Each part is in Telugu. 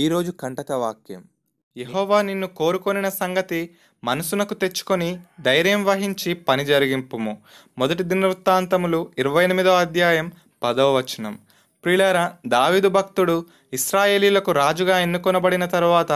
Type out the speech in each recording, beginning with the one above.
ఈరోజు కంటక వాక్యం యహోవా నిన్ను కోరుకొనిన సంగతి మనసునకు తెచ్చుకొని ధైర్యం వహించి పని జరిగింపుము మొదటి దినవృత్తాంతములు ఇరవై ఎనిమిదో అధ్యాయం పదవ వచనం ప్రిలర దావిదు భక్తుడు ఇస్రాయేలీలకు రాజుగా ఎన్నుకొనబడిన తరువాత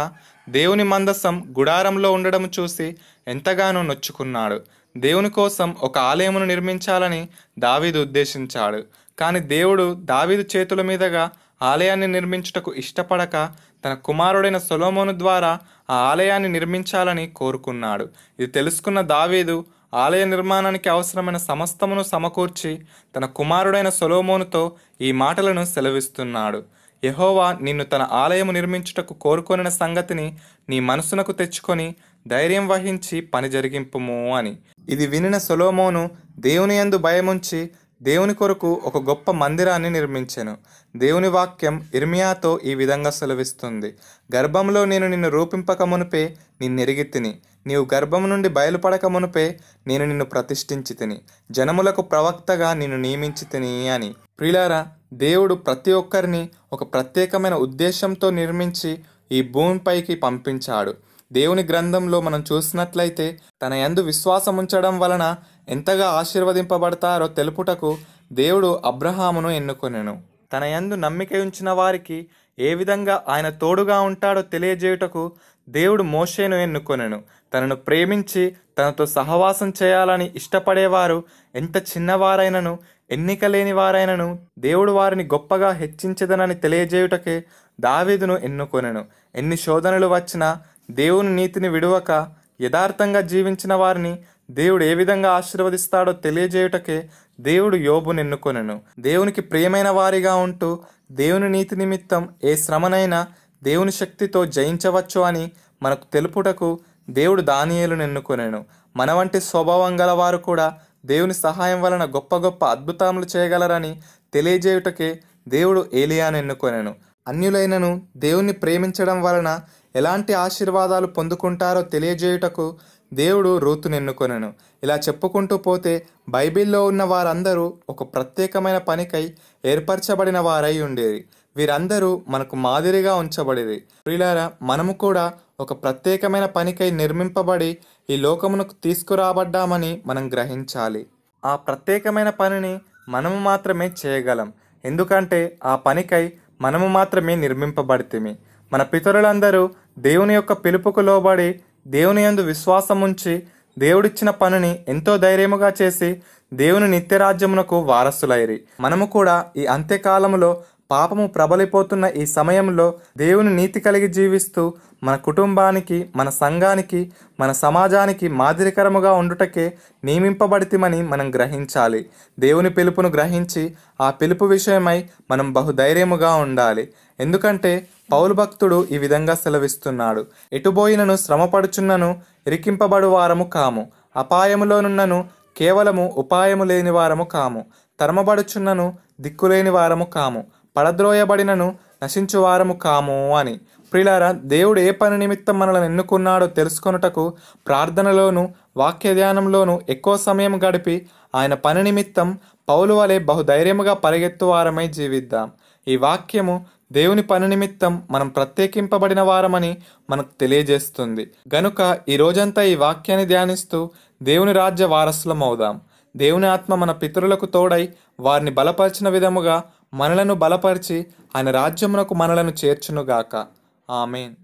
దేవుని మందసం గుడారంలో ఉండడం చూసి ఎంతగానో నొచ్చుకున్నాడు దేవుని కోసం ఒక ఆలయమును నిర్మించాలని దావీదు ఉద్దేశించాడు కానీ దేవుడు దావీదు చేతుల మీదుగా ఆలయాన్ని నిర్మించుటకు ఇష్టపడక తన కుమారుడైన సొలోమోను ద్వారా ఆ ఆలయాన్ని నిర్మించాలని కోరుకున్నాడు ఇది తెలుసుకున్న దావీదు ఆలయ నిర్మాణానికి అవసరమైన సమస్తమును సమకూర్చి తన కుమారుడైన సొలోమోనుతో ఈ మాటలను సెలవిస్తున్నాడు యహోవా నిన్ను తన ఆలయము నిర్మించుటకు కోరుకొనిన సంగతిని నీ మనసునకు తెచ్చుకొని ధైర్యం వహించి పని జరిగింపుము అని ఇది వినిన సొలోమోను దేవుని యందు భయముంచి దేవుని కొరకు ఒక గొప్ప మందిరాన్ని నిర్మించెను దేవుని వాక్యం ఇర్మియాతో ఈ విధంగా సెలవిస్తుంది గర్భంలో నేను నిన్ను రూపింపక మునుపే నిన్నెరిగి తిని నీవు గర్భం నుండి బయలుపడక మునుపే నేను నిన్ను ప్రతిష్ఠించి తిని జనములకు ప్రవక్తగా నిన్ను నియమించి తిని అని ప్రిలారా దేవుడు ప్రతి ఒక్కరిని ఒక ప్రత్యేకమైన ఉద్దేశంతో నిర్మించి ఈ భూమిపైకి పంపించాడు దేవుని గ్రంథంలో మనం చూసినట్లయితే తన యందు విశ్వాసం ఉంచడం వలన ఎంతగా ఆశీర్వదింపబడతారో తెలుపుటకు దేవుడు అబ్రహామును ఎన్నుకొనెను తన యందు నమ్మిక ఉంచిన వారికి ఏ విధంగా ఆయన తోడుగా ఉంటాడో తెలియజేయుటకు దేవుడు మోషేను ఎన్నుకొనెను తనను ప్రేమించి తనతో సహవాసం చేయాలని ఇష్టపడేవారు ఎంత చిన్నవారైనను ఎన్నిక లేని వారైనను దేవుడు వారిని గొప్పగా హెచ్చించదనని తెలియజేయుటకే దావేదును ఎన్నుకొనెను ఎన్ని శోధనలు వచ్చినా దేవుని నీతిని విడువక యథార్థంగా జీవించిన వారిని దేవుడు ఏ విధంగా ఆశీర్వదిస్తాడో తెలియజేయుటకే దేవుడు యోబు ఎన్నుకొనెను దేవునికి ప్రియమైన వారిగా ఉంటూ దేవుని నీతి నిమిత్తం ఏ శ్రమనైనా దేవుని శక్తితో జయించవచ్చు అని మనకు తెలుపుటకు దేవుడు దానియేలును ఎన్నుకొనేను మన వంటి స్వభావం గలవారు కూడా దేవుని సహాయం వలన గొప్ప గొప్ప అద్భుతములు చేయగలరని తెలియజేయుటకే దేవుడు ఏలియాను ఎన్నుకొనేను అన్యులైనను దేవుణ్ణి ప్రేమించడం వలన ఎలాంటి ఆశీర్వాదాలు పొందుకుంటారో తెలియజేయుటకు దేవుడు రూతునెన్నుకొనను ఇలా చెప్పుకుంటూ పోతే బైబిల్లో ఉన్న వారందరూ ఒక ప్రత్యేకమైన పనికై ఏర్పరచబడిన వారై ఉండేది వీరందరూ మనకు మాదిరిగా ఉంచబడేది ప్రిలారా మనము కూడా ఒక ప్రత్యేకమైన పనికై నిర్మింపబడి ఈ లోకమునకు తీసుకురాబడ్డామని మనం గ్రహించాలి ఆ ప్రత్యేకమైన పనిని మనము మాత్రమే చేయగలం ఎందుకంటే ఆ పనికై మనము మాత్రమే నిర్మింపబడితేమి మన పితరులందరూ దేవుని యొక్క పిలుపుకు లోబడి దేవుని యందు విశ్వాసం ఉంచి దేవుడిచ్చిన పనిని ఎంతో ధైర్యముగా చేసి దేవుని నిత్యరాజ్యమునకు వారసులైరి మనము కూడా ఈ అంత్యకాలంలో పాపము ప్రబలిపోతున్న ఈ సమయంలో దేవుని నీతి కలిగి జీవిస్తూ మన కుటుంబానికి మన సంఘానికి మన సమాజానికి మాదిరికరముగా ఉండుటకే నియమింపబడితిమని మనం గ్రహించాలి దేవుని పిలుపును గ్రహించి ఆ పిలుపు విషయమై మనం బహుధైర్యముగా ఉండాలి ఎందుకంటే పౌలు భక్తుడు ఈ విధంగా సెలవిస్తున్నాడు ఎటుబోయినను శ్రమపడుచున్నను ఇరికింపబడు వారము కాము అపాయములోనున్నను కేవలము ఉపాయము లేని వారము కాము తరమబడుచున్నను దిక్కులేని వారము కాము పడద్రోయబడినను నశించువారము కాము అని ప్రిలారా దేవుడు ఏ పని నిమిత్తం మనలను ఎన్నుకున్నాడో తెలుసుకొనుటకు ప్రార్థనలోను వాక్య ధ్యానంలోను ఎక్కువ సమయం గడిపి ఆయన పని నిమిత్తం పౌలు వలె బహుధైర్యముగా పరిగెత్తువారమై జీవిద్దాం ఈ వాక్యము దేవుని పని నిమిత్తం మనం ప్రత్యేకింపబడిన వారమని మనకు తెలియజేస్తుంది గనుక ఈ రోజంతా ఈ వాక్యాన్ని ధ్యానిస్తూ దేవుని రాజ్య వారసులం అవుదాం దేవుని ఆత్మ మన పితరులకు తోడై వారిని బలపరిచిన విధముగా మనలను బలపరిచి ఆయన రాజ్యమునకు మనలను చేర్చునుగాక ఆమెన్